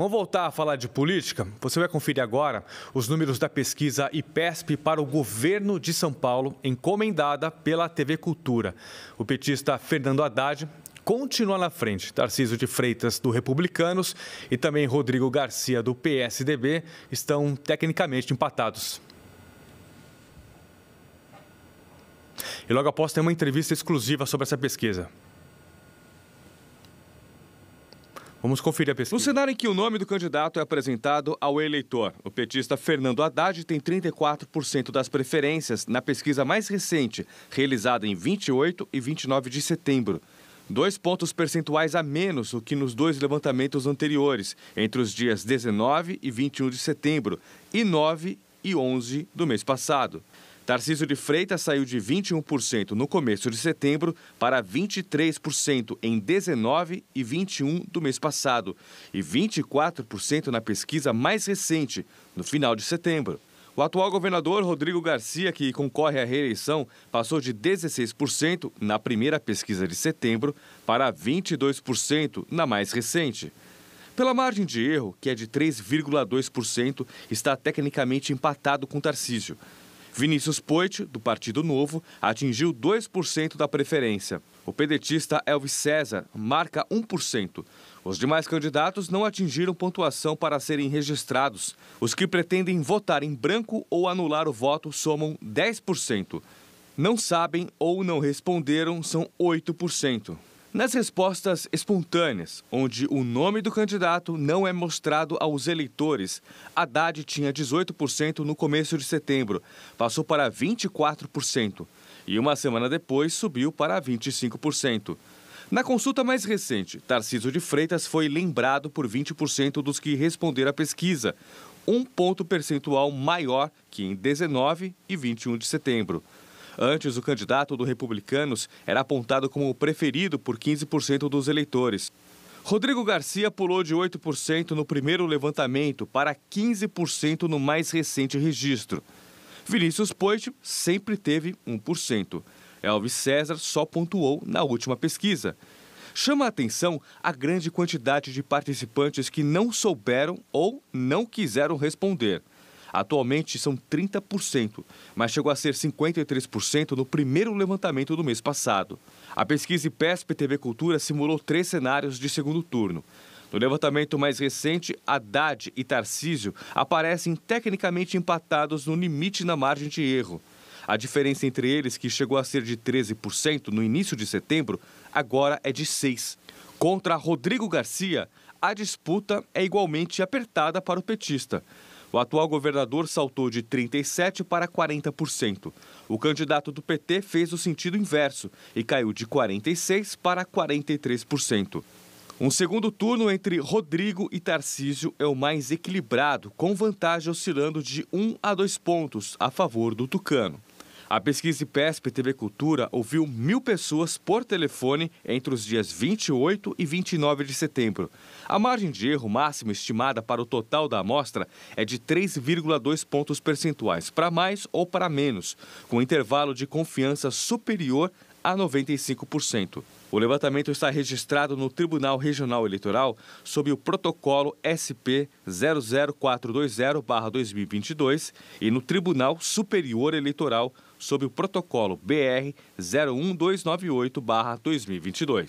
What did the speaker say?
Vamos voltar a falar de política? Você vai conferir agora os números da pesquisa IPESP para o governo de São Paulo, encomendada pela TV Cultura. O petista Fernando Haddad continua na frente. Tarcísio de Freitas, do Republicanos, e também Rodrigo Garcia, do PSDB, estão tecnicamente empatados. E logo após tem uma entrevista exclusiva sobre essa pesquisa. Vamos conferir a pesquisa. No cenário em que o nome do candidato é apresentado ao eleitor, o petista Fernando Haddad tem 34% das preferências na pesquisa mais recente, realizada em 28 e 29 de setembro. Dois pontos percentuais a menos do que nos dois levantamentos anteriores, entre os dias 19 e 21 de setembro e 9 e 11 do mês passado. Tarcísio de Freitas saiu de 21% no começo de setembro para 23% em 19 e 21 do mês passado e 24% na pesquisa mais recente, no final de setembro. O atual governador Rodrigo Garcia, que concorre à reeleição, passou de 16% na primeira pesquisa de setembro para 22% na mais recente. Pela margem de erro, que é de 3,2%, está tecnicamente empatado com Tarcísio. Vinícius Poit, do Partido Novo, atingiu 2% da preferência. O pedetista Elvis César marca 1%. Os demais candidatos não atingiram pontuação para serem registrados. Os que pretendem votar em branco ou anular o voto somam 10%. Não sabem ou não responderam são 8%. Nas respostas espontâneas, onde o nome do candidato não é mostrado aos eleitores, Haddad tinha 18% no começo de setembro, passou para 24% e uma semana depois subiu para 25%. Na consulta mais recente, Tarciso de Freitas foi lembrado por 20% dos que responderam à pesquisa, um ponto percentual maior que em 19 e 21 de setembro. Antes, o candidato do Republicanos era apontado como o preferido por 15% dos eleitores. Rodrigo Garcia pulou de 8% no primeiro levantamento para 15% no mais recente registro. Vinícius Poit sempre teve 1%. Elvis César só pontuou na última pesquisa. Chama a atenção a grande quantidade de participantes que não souberam ou não quiseram responder. Atualmente são 30%, mas chegou a ser 53% no primeiro levantamento do mês passado. A pesquisa IPESP TV Cultura simulou três cenários de segundo turno. No levantamento mais recente, Haddad e Tarcísio aparecem tecnicamente empatados no limite na margem de erro. A diferença entre eles, que chegou a ser de 13% no início de setembro, agora é de 6%. Contra Rodrigo Garcia, a disputa é igualmente apertada para o petista. O atual governador saltou de 37% para 40%. O candidato do PT fez o sentido inverso e caiu de 46% para 43%. Um segundo turno entre Rodrigo e Tarcísio é o mais equilibrado, com vantagem oscilando de 1 a 2 pontos a favor do Tucano. A pesquisa IPESP TV Cultura ouviu mil pessoas por telefone entre os dias 28 e 29 de setembro. A margem de erro máxima estimada para o total da amostra é de 3,2 pontos percentuais, para mais ou para menos, com intervalo de confiança superior a 95%. O levantamento está registrado no Tribunal Regional Eleitoral sob o protocolo SP 00420-2022 e no Tribunal Superior Eleitoral sob o protocolo BR 01298-2022.